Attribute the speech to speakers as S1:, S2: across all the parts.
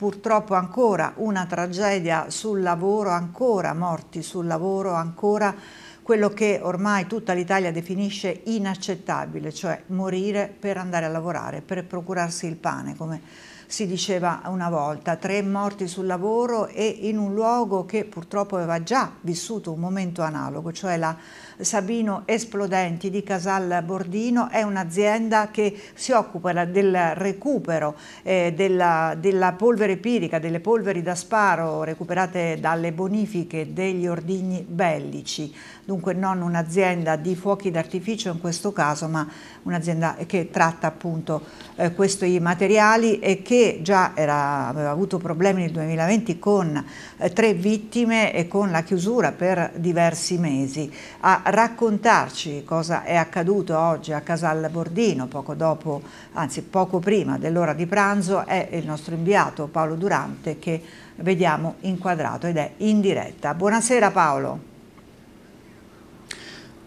S1: purtroppo ancora una tragedia sul lavoro, ancora morti sul lavoro, ancora quello che ormai tutta l'Italia definisce inaccettabile, cioè morire per andare a lavorare, per procurarsi il pane, come si diceva una volta, tre morti sul lavoro e in un luogo che purtroppo aveva già vissuto un momento analogo, cioè la Sabino Esplodenti di Casal Bordino, è un'azienda che si occupa del recupero eh, della, della, polvere pirica, delle polveri da sparo recuperate dalle bonifiche degli ordigni bellici, dunque non un'azienda di fuochi d'artificio in questo caso, ma un'azienda che tratta appunto eh, questi materiali e che già era, aveva avuto problemi nel 2020 con eh, tre vittime e con la chiusura per diversi mesi, a raccontarci cosa è accaduto oggi a Casal Bordino, poco dopo, anzi poco prima dell'ora di pranzo, è il nostro inviato Paolo Durante che vediamo inquadrato ed è in diretta. Buonasera Paolo.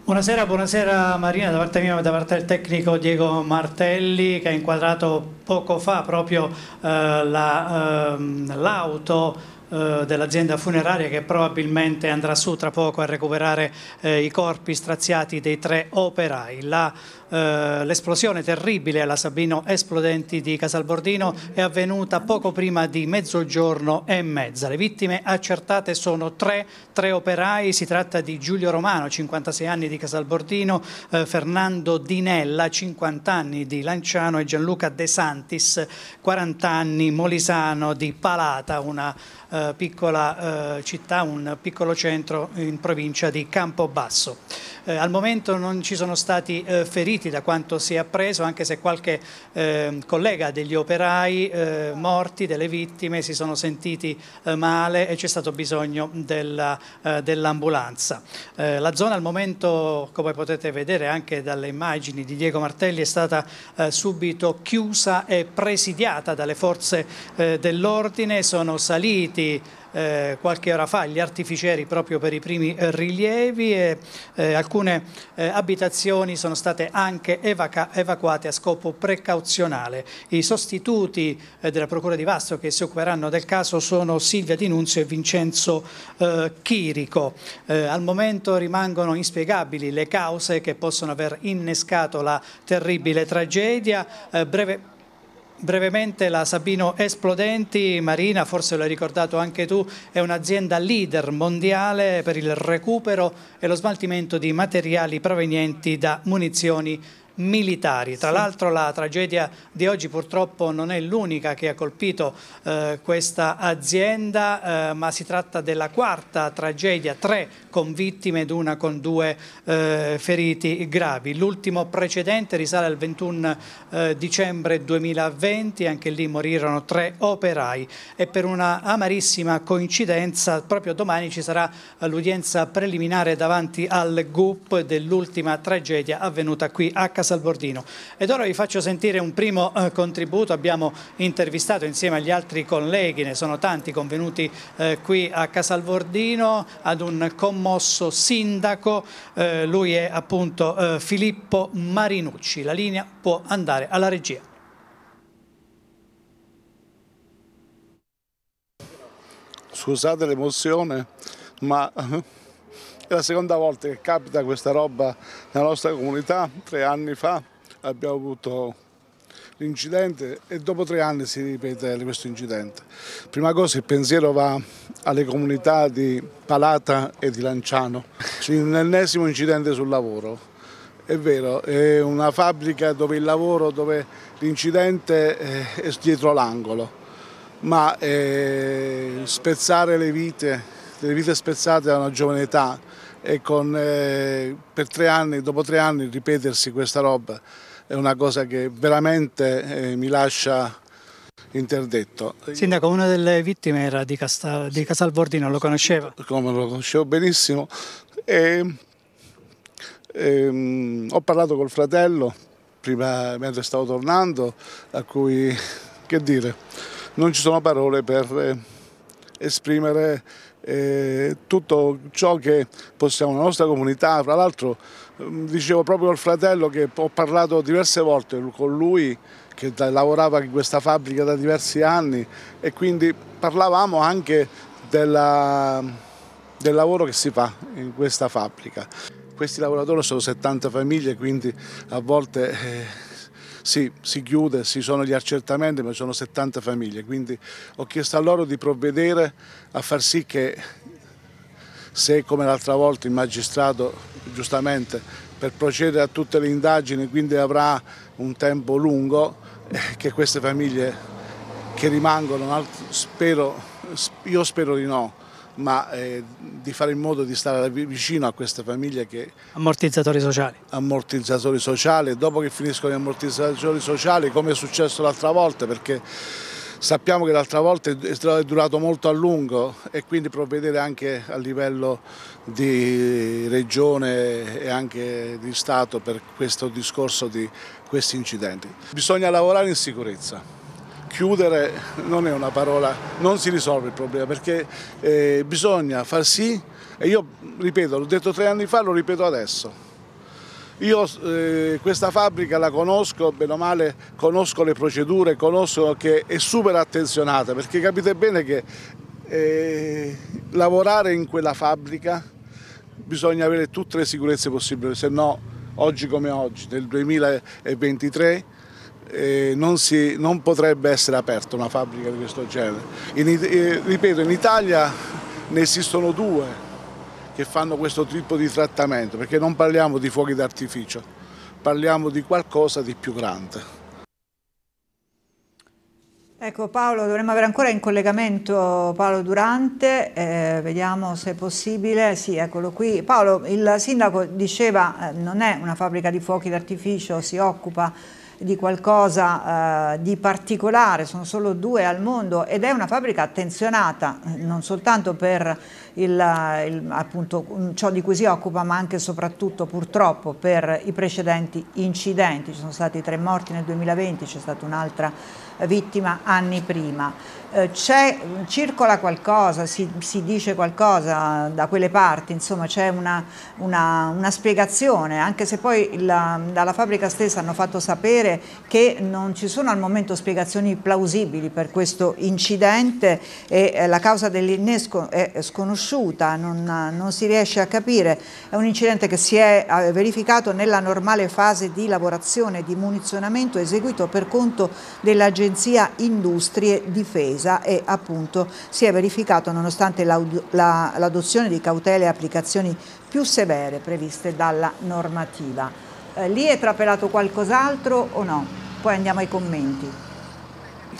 S2: Buonasera, buonasera Marina, da parte mia e da parte del tecnico Diego Martelli che ha inquadrato poco fa proprio eh, ehm, l'auto la, eh, dell'azienda funeraria che probabilmente andrà su tra poco a recuperare eh, i corpi straziati dei tre operai. La eh, l'esplosione terribile alla Sabino Esplodenti di Casalbordino è avvenuta poco prima di mezzogiorno e mezza. Le vittime accertate sono tre, tre operai, si tratta di Giulio Romano, 56 anni di Casalbordino, eh, Fernando Dinella, 50 anni di Lanciano e Gianluca De Santis, 40 anni molisano di Palata, una eh, piccola eh, città, un piccolo centro in provincia di Campobasso. Eh, al momento non ci sono stati eh, feriti da quanto si è appreso, anche se qualche eh, collega degli operai eh, morti, delle vittime, si sono sentiti eh, male e c'è stato bisogno eh, dell'ambulanza. Dell la zona al momento, come potete vedere anche dalle immagini di Diego Martelli, è stata subito chiusa e presidiata dalle forze dell'ordine, sono saliti eh, qualche ora fa gli artificieri proprio per i primi eh, rilievi e eh, alcune eh, abitazioni sono state anche evaca- evacuate a scopo precauzionale. I sostituti eh, della Procura di Vasto che si occuperanno del caso sono Silvia Di Nunzio e Vincenzo Chirico. al momento rimangono inspiegabili le cause che possono aver innescato la terribile tragedia. breve brevemente la Sabino Esplodenti, Marina, forse l'hai ricordato anche tu, è un'azienda leader mondiale per il recupero e lo smaltimento di materiali provenienti da munizioni militari. Tra sì. l'altro la tragedia di oggi purtroppo non è l'unica che ha colpito eh, questa azienda, eh, ma si tratta della quarta tragedia, tre con vittime ed una con due eh, feriti gravi. L'ultimo precedente risale al 21 eh, dicembre 2020, anche lì morirono tre operai e per una amarissima coincidenza proprio domani ci sarà l'udienza preliminare davanti al GUP dell'ultima tragedia avvenuta qui a Casablanca Salbordino. Ed ora vi faccio sentire un primo eh, contributo, abbiamo intervistato insieme agli altri colleghi, ne sono tanti convenuti eh, qui a Casalbordino, ad un commosso sindaco, eh, lui è appunto eh, Filippo Marinucci. La linea può andare alla regia.
S3: Scusate l'emozione, ma è la seconda volta che capita questa roba nella nostra comunità, tre anni fa abbiamo avuto l'incidente e dopo tre anni si ripete questo incidente. Prima cosa il pensiero va alle comunità di Palata e di Lanciano, l'ennesimo incidente sul lavoro. È vero, è una fabbrica dove il lavoro, dove l'incidente è dietro l'angolo, ma eh, spezzare le vite, le vite spezzate da una giovane età, e con, eh, per tre anni, dopo tre anni ripetersi questa roba è una cosa che veramente eh, mi lascia interdetto. Sindaco,
S2: una delle vittime era di, Castal, di Casalbordino, lo conosceva? Come lo conoscevo benissimo.
S3: E, e, ehm, ho parlato col fratello prima, mentre stavo tornando, a cui, che dire, non ci sono parole per eh, esprimere eh, tutto ciò che possiamo la nostra comunità. tra l'altro mm, dicevo proprio al fratello che ho parlato diverse volte con lui che lavorava in questa fabbrica da diversi anni e quindi parlavamo anche della, del lavoro che si fa in questa fabbrica. Questi lavoratori sono 70 famiglie, quindi a volte... Eh, sì, si chiude, ci sono gli accertamenti, ma sono 70 famiglie, quindi ho chiesto a loro di provvedere a far sì che se come l'altra volta il magistrato giustamente per procedere a tutte le indagini quindi avrà un tempo lungo eh, che queste famiglie che rimangono, spero, io spero di no, ma eh, di fare in modo di stare vicino a queste famiglie che...
S2: Ammortizzatori sociali.
S3: Ammortizzatori sociali, dopo che finiscono gli ammortizzatori sociali, come è successo l'altra volta, perché sappiamo che l'altra volta è durato molto a lungo e quindi provvedere anche a livello di regione e anche di Stato per questo discorso di questi incidenti. Bisogna lavorare in sicurezza chiudere non è una parola, non si risolve il problema perché eh, bisogna far sì, e io ripeto, l'ho detto tre anni fa, lo ripeto adesso. Io eh, questa fabbrica la conosco, bene o male, conosco le procedure, conosco che è super attenzionata perché capite bene che eh, lavorare in quella fabbrica bisogna avere tutte le sicurezze possibili, se no oggi come oggi, nel 2023, non, si, non, potrebbe essere aperta una fabbrica di questo genere. In, eh, ripeto, in Italia ne esistono due che fanno questo tipo di trattamento, perché non parliamo di fuochi d'artificio, parliamo di qualcosa di più grande.
S1: Ecco Paolo, dovremmo avere ancora in collegamento Paolo Durante, eh, vediamo se è possibile, sì eccolo qui. Paolo, il sindaco diceva eh, non è una fabbrica di fuochi d'artificio, si occupa di qualcosa eh, di particolare, sono solo due al mondo ed è una fabbrica attenzionata non soltanto per il, il, appunto, ciò di cui si occupa, ma anche e soprattutto purtroppo per i precedenti incidenti. Ci sono stati tre morti nel 2020, c'è stata un'altra vittima anni prima. Eh, circola qualcosa, si, si, dice qualcosa da quelle parti, insomma c'è una, una, una, spiegazione, anche se poi la, dalla fabbrica stessa hanno fatto sapere che non ci sono al momento spiegazioni plausibili per questo incidente e eh, la causa dell'innesco è sconosciuta sconosciuta, non, non, si riesce a capire. È un incidente che si è verificato nella normale fase di lavorazione di munizionamento eseguito per conto dell'Agenzia Industrie Difesa e appunto si è verificato nonostante l'adozione di cautele e applicazioni più severe previste dalla normativa. Eh, lì è trapelato qualcos'altro o no? Poi andiamo ai commenti.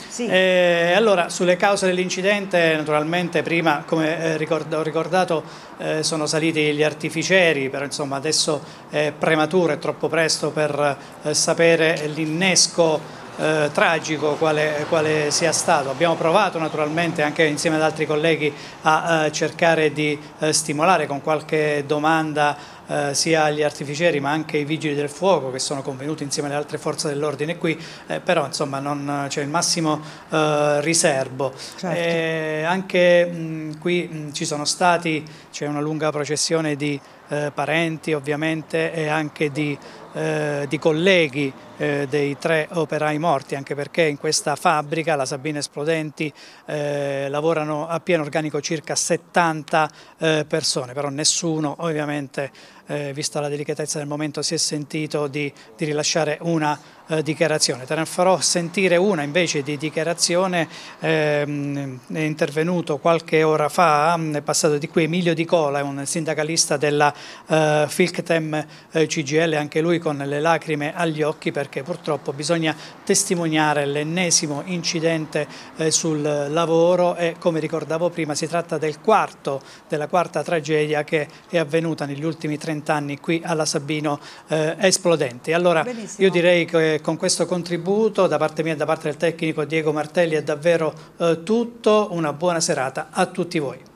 S2: Sì. Eh, allora, sulle cause dell'incidente, naturalmente prima, come eh, ricordo, ho ricordato, eh, sono saliti gli artificieri, però insomma adesso è prematuro, è troppo presto per eh, sapere l'innesco eh, tragico quale, quale, sia stato. Abbiamo provato naturalmente anche insieme ad altri colleghi a, a eh, cercare di eh, stimolare con qualche domanda eh, sia gli artificieri ma anche i vigili del fuoco che sono convenuti insieme alle altre forze dell'ordine qui, eh, però insomma c'è cioè il massimo eh, riserbo. Certo. Eh, anche mh, qui mh, ci sono stati, c'è una lunga processione di eh, parenti ovviamente e anche di, eh, di colleghi eh, dei tre operai morti, anche perché in questa fabbrica, la Sabine Esplodenti, eh, lavorano a pieno organico circa 70 eh, persone, però nessuno ovviamente eh, vista la delicatezza del momento, si è sentito di, di rilasciare una eh, dichiarazione. Te ne farò sentire una invece di dichiarazione, ehm, è intervenuto qualche ora fa, è passato di qui Emilio Di Cola, è un sindacalista della eh, Filctem eh, CGL, anche lui con le lacrime agli occhi perché purtroppo bisogna testimoniare l'ennesimo incidente eh, sul lavoro e come ricordavo prima si tratta del quarto, della quarta tragedia che è avvenuta negli ultimi 30 anni qui alla Sabino eh, Esplodenti. Allora Benissimo. io direi che con questo contributo da parte mia e da parte del tecnico Diego Martelli è davvero eh, tutto, una buona serata a tutti voi.